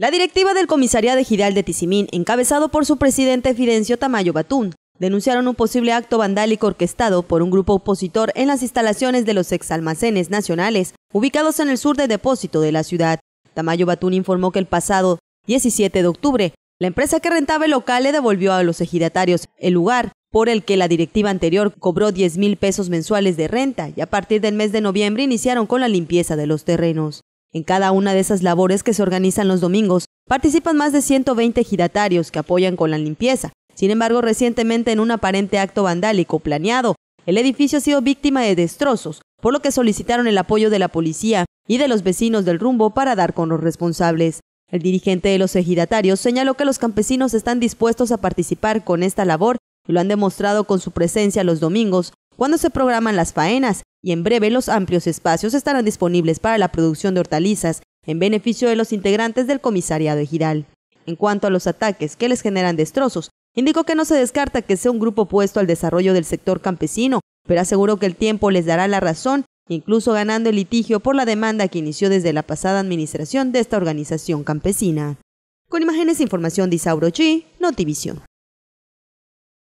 La directiva del comisaría de Gidal de Tisimín, encabezado por su presidente Fidencio Tamayo Batún, denunciaron un posible acto vandálico orquestado por un grupo opositor en las instalaciones de los exalmacenes nacionales, ubicados en el sur de depósito de la ciudad. Tamayo Batún informó que el pasado 17 de octubre, la empresa que rentaba el local le devolvió a los ejidatarios el lugar por el que la directiva anterior cobró 10 mil pesos mensuales de renta y a partir del mes de noviembre iniciaron con la limpieza de los terrenos. En cada una de esas labores que se organizan los domingos, participan más de 120 giratarios que apoyan con la limpieza. Sin embargo, recientemente en un aparente acto vandálico planeado, el edificio ha sido víctima de destrozos, por lo que solicitaron el apoyo de la policía y de los vecinos del rumbo para dar con los responsables. El dirigente de los ejidatarios señaló que los campesinos están dispuestos a participar con esta labor y lo han demostrado con su presencia los domingos cuando se programan las faenas y en breve los amplios espacios estarán disponibles para la producción de hortalizas en beneficio de los integrantes del comisariado Giral. En cuanto a los ataques que les generan destrozos, indicó que no se descarta que sea un grupo opuesto al desarrollo del sector campesino, pero aseguró que el tiempo les dará la razón, incluso ganando el litigio por la demanda que inició desde la pasada administración de esta organización campesina. Con imágenes e información de Isauro Notivision.